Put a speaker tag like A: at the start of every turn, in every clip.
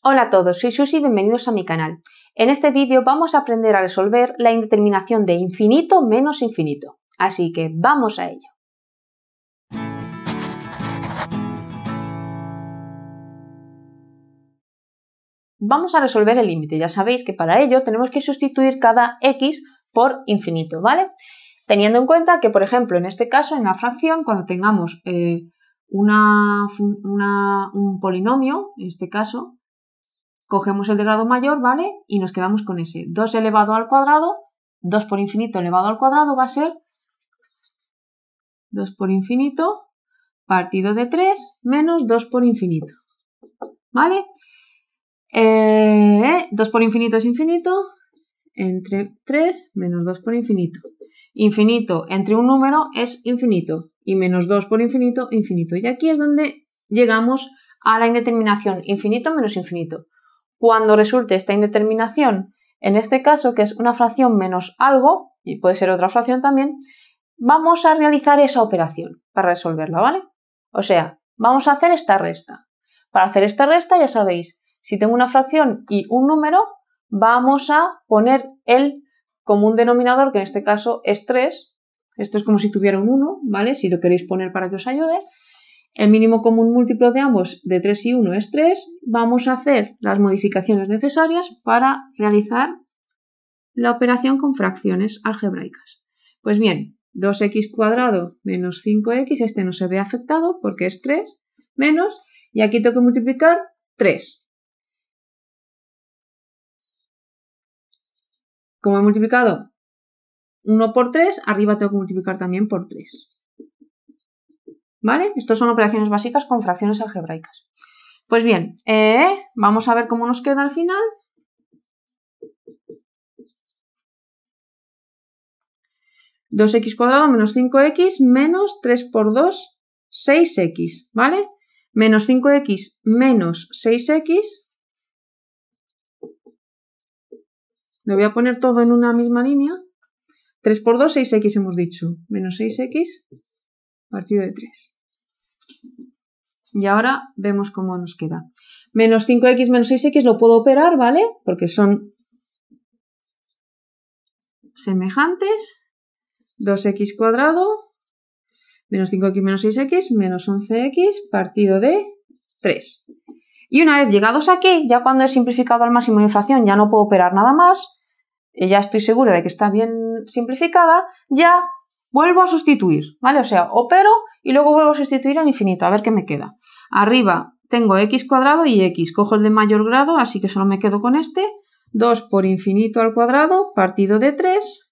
A: Hola a todos, soy Susi y bienvenidos a mi canal. En este vídeo vamos a aprender a resolver la indeterminación de infinito menos infinito. Así que vamos a ello. Vamos a resolver el límite. Ya sabéis que para ello tenemos que sustituir cada x por infinito, ¿vale? Teniendo en cuenta que, por ejemplo, en este caso, en la fracción, cuando tengamos eh, un polinomio, en este caso, cogemos el de grado mayor, ¿vale? Y nos quedamos con ese. 2 elevado al cuadrado, 2 por infinito elevado al cuadrado va a ser 2 por infinito partido de 3 menos 2 por infinito. ¿Vale? 2 eh, por infinito es infinito, entre 3 menos 2 por infinito. Infinito entre un número es infinito y menos 2 por infinito, infinito. Y aquí es donde llegamos a la indeterminación infinito menos infinito cuando resulte esta indeterminación, en este caso que es una fracción menos algo, y puede ser otra fracción también, vamos a realizar esa operación para resolverla, ¿vale? O sea, vamos a hacer esta resta. Para hacer esta resta, ya sabéis, si tengo una fracción y un número, vamos a poner el común denominador, que en este caso es 3. Esto es como si tuviera un 1, ¿vale? Si lo queréis poner para que os ayude. El mínimo común múltiplo de ambos de 3 y 1 es 3. Vamos a hacer las modificaciones necesarias para realizar la operación con fracciones algebraicas. Pues bien, 2x cuadrado menos 5x, este no se ve afectado porque es 3, menos, y aquí tengo que multiplicar 3. Como he multiplicado 1 por 3, arriba tengo que multiplicar también por 3. ¿Vale? Estas son operaciones básicas con fracciones algebraicas. Pues bien, eh, vamos a ver cómo nos queda al final. ...2x cuadrado menos 5x menos 3 por 2, 6x, ¿vale? Menos 5x menos 6x. Lo voy a poner todo en una misma línea. 3 por 2, 6x hemos dicho. Menos 6x partido de 3. Y ahora vemos cómo nos queda. Menos 5x menos 6x lo puedo operar, ¿vale? Porque son semejantes. 2x cuadrado menos 5x menos 6x menos 11x partido de 3. Y una vez llegados aquí, ya cuando he simplificado al máximo mi fracción, ya no puedo operar nada más, ya estoy segura de que está bien simplificada, ya vuelvo a sustituir, ¿vale? O sea, opero y luego vuelvo a sustituir al infinito, a ver qué me queda. Arriba tengo x cuadrado y x. Cojo el de mayor grado, así que solo me quedo con este. 2 por infinito al cuadrado partido de 3.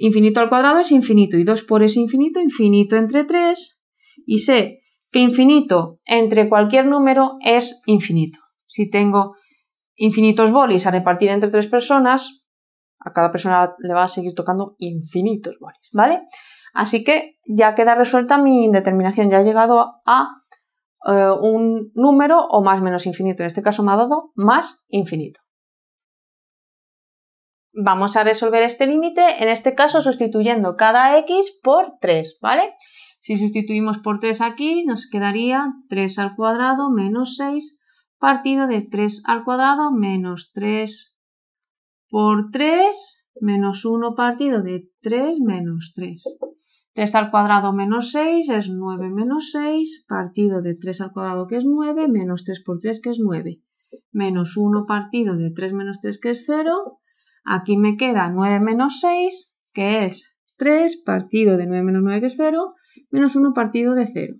A: Infinito al cuadrado es infinito y 2 por ese infinito, infinito entre 3. Y sé que infinito entre cualquier número es infinito. Si tengo infinitos bolis a repartir entre tres personas, a cada persona le va a seguir tocando infinitos bolis, ¿vale? Así que ya queda resuelta mi indeterminación, ya he llegado a eh, un número o más menos infinito. En este caso me ha dado más infinito. Vamos a resolver este límite, en este caso sustituyendo cada x por 3, ¿vale? Si sustituimos por 3 aquí, nos quedaría 3 al cuadrado menos 6 partido de 3 al cuadrado menos 3 por 3 menos 1 partido de 3 menos 3. 3 al cuadrado menos 6 es 9 menos 6, partido de 3 al cuadrado que es 9, menos 3 por 3 que es 9, menos 1 partido de 3 menos 3 que es 0, aquí me queda 9 menos 6 que es 3 partido de 9 menos 9 que es 0, menos 1 partido de 0.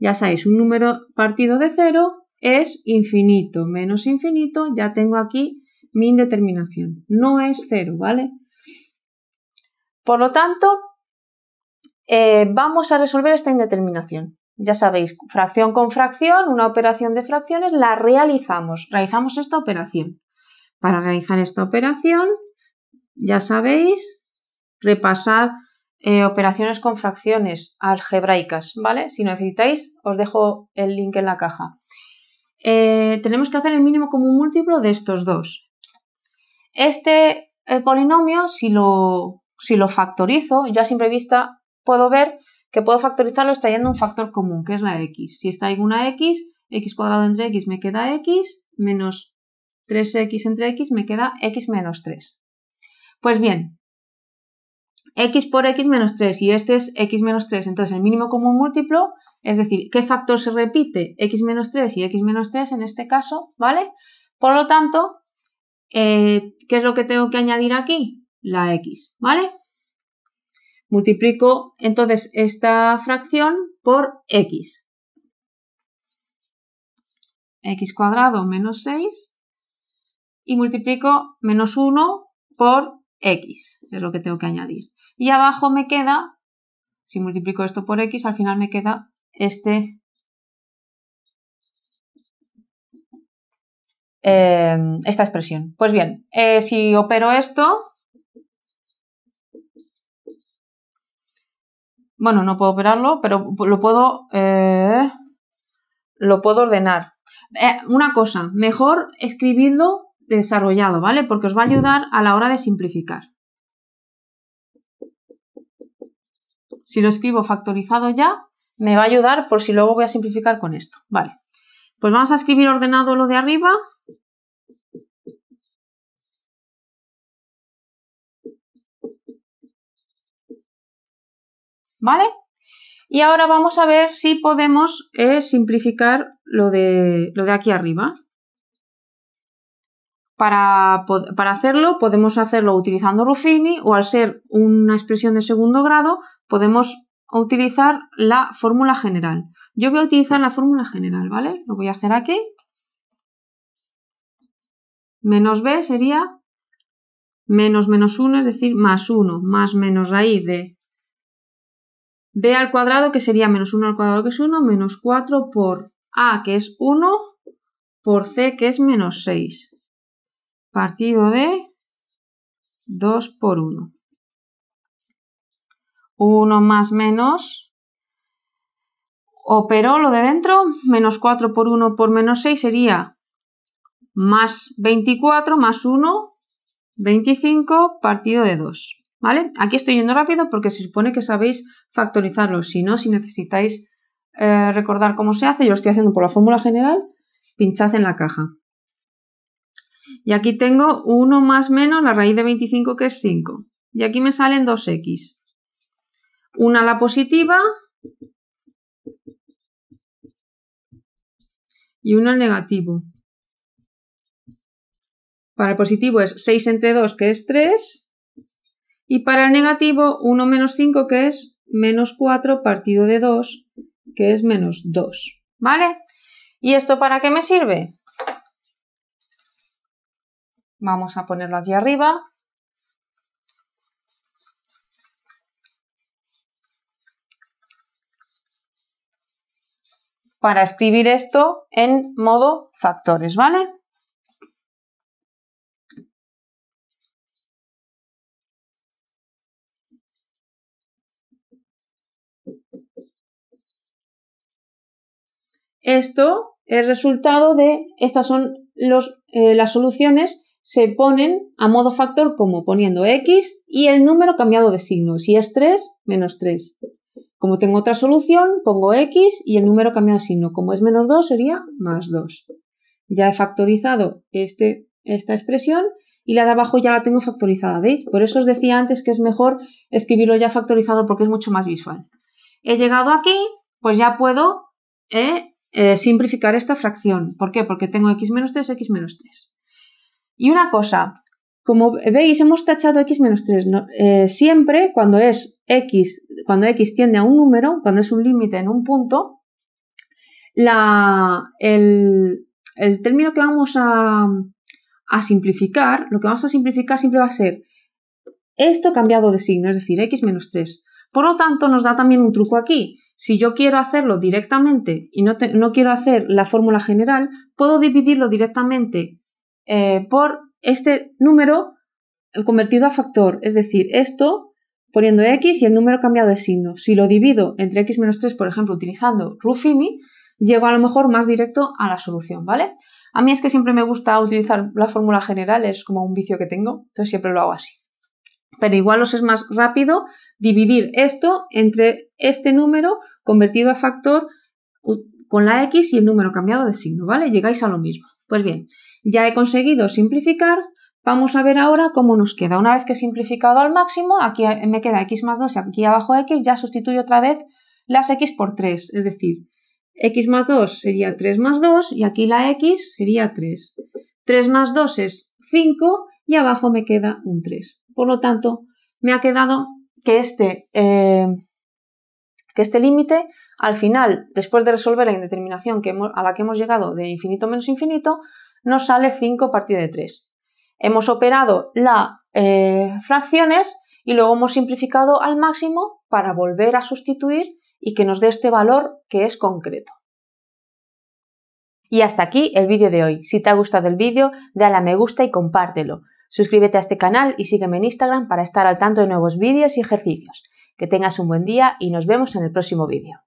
A: Ya sabéis, un número partido de 0 es infinito, menos infinito, ya tengo aquí mi indeterminación, no es 0, ¿vale? Por lo tanto, eh, vamos a resolver esta indeterminación. Ya sabéis, fracción con fracción, una operación de fracciones, la realizamos, realizamos esta operación. Para realizar esta operación, ya sabéis, repasar eh, operaciones con fracciones algebraicas, ¿vale? Si necesitáis, os dejo el link en la caja. Eh, tenemos que hacer el mínimo común múltiplo de estos dos. Este polinomio, si lo, si lo factorizo, ya a simple vista puedo ver que puedo factorizarlo extrayendo un factor común, que es la x. Si extraigo una x, x cuadrado entre x me queda x, menos 3x entre x me queda x menos 3. Pues bien, x por x menos 3 y este es x menos 3, entonces el mínimo común múltiplo, es decir, qué factor se repite x menos 3 y x menos 3 en este caso, ¿vale? Por lo tanto, eh, ¿qué es lo que tengo que añadir aquí? La x, ¿vale? Multiplico entonces esta fracción por x. x cuadrado menos 6 y multiplico menos 1 por x, es lo que tengo que añadir. Y abajo me queda, si multiplico esto por x, al final me queda este eh, esta expresión. Pues bien, eh, si opero esto, Bueno, no puedo operarlo, pero lo puedo. Eh, lo puedo ordenar. Eh, una cosa, mejor escribirlo desarrollado, ¿vale? Porque os va a ayudar a la hora de simplificar. Si lo escribo factorizado ya, me va a ayudar por si luego voy a simplificar con esto. Vale. Pues vamos a escribir ordenado lo de arriba ¿Vale? Y ahora vamos a ver si podemos eh, simplificar lo de, lo de aquí arriba. Para, para, hacerlo, podemos hacerlo utilizando Ruffini o al ser una expresión de segundo grado, podemos utilizar la fórmula general. Yo voy a utilizar la fórmula general, ¿vale? Lo voy a hacer aquí. Menos b sería menos menos 1, es decir, más 1, más menos raíz de b al cuadrado, que sería menos 1 al cuadrado, que es 1, menos 4 por a, que es 1, por c, que es menos 6, partido de 2 por 1. 1 más menos, operó lo de dentro, menos 4 por 1 por menos 6 sería más 24 más 1, 25 partido de 2. ¿Vale? Aquí estoy yendo rápido porque se supone que sabéis factorizarlo. Si no, si necesitáis eh, recordar cómo se hace, yo lo estoy haciendo por la fórmula general, pinchad en la caja. Y aquí tengo 1 más menos la raíz de 25 que es 5. Y aquí me salen 2x. Una la positiva y una al negativo. Para el positivo es 6 entre 2 que es 3 y para el negativo, 1 menos 5, que es menos 4 partido de 2, que es menos 2. ¿Vale? ¿Y esto para qué me sirve? Vamos a ponerlo aquí arriba. Para escribir esto en modo factores, ¿vale? Esto es resultado de, estas son eh, las soluciones, se ponen a modo factor como poniendo x y el número cambiado de signo. Si es 3, menos 3. Como tengo otra solución, pongo x y el número cambiado de signo. Como es menos 2, sería más 2. Ya he factorizado este, esta expresión y la de abajo ya la tengo factorizada, ¿veis? Por eso os decía antes que es mejor escribirlo ya factorizado porque es mucho más visual. He llegado aquí, pues ya puedo eh, eh, simplificar esta fracción. ¿Por qué? Porque tengo x menos 3, x menos 3. Y una cosa, como veis, hemos tachado x menos 3. Eh, siempre cuando es x, cuando x tiende a un número, cuando es un límite en un punto, el, término que vamos a, simplificar, lo que vamos a simplificar siempre va a ser esto cambiado de signo, es decir, x menos 3. Por lo tanto, nos da también un truco aquí. Si yo quiero hacerlo directamente y no, quiero hacer la fórmula general, puedo dividirlo directamente eh, por este número eh, convertido a factor, es decir, esto poniendo x y el número cambiado de signo. Si lo divido entre x menos 3, por ejemplo, utilizando Ruffini, llego a lo mejor más directo a la solución, ¿vale? A mí es que siempre me gusta utilizar la fórmula general, es como un vicio que tengo, entonces siempre lo hago así pero igual os es más rápido dividir esto entre este número convertido a factor con la x y el número cambiado de signo, ¿vale? Llegáis a lo mismo. Pues bien, ya he conseguido simplificar, Vamos a ver ahora cómo nos queda. Una vez que he simplificado al máximo, aquí me queda x más 2 y aquí abajo x, ya sustituyo otra vez las x por 3. Es decir, x más 2 sería 3 más 2 y aquí la x sería 3. 3 más 2 es 5 y abajo me queda un 3. Por lo tanto, me ha quedado que este, eh, este límite, al final, después de resolver la indeterminación a la que hemos llegado de infinito menos infinito, nos sale 5 partido de 3. Hemos operado las eh, fracciones y luego hemos simplificado al máximo para volver a sustituir y que nos dé este valor que es concreto. Y hasta aquí el vídeo de hoy. Si te ha gustado el vídeo, dale a me gusta y compártelo. Suscríbete a este canal y sígueme en Instagram para estar al tanto de nuevos vídeos y ejercicios. Que tengas un buen día y nos vemos en el próximo vídeo.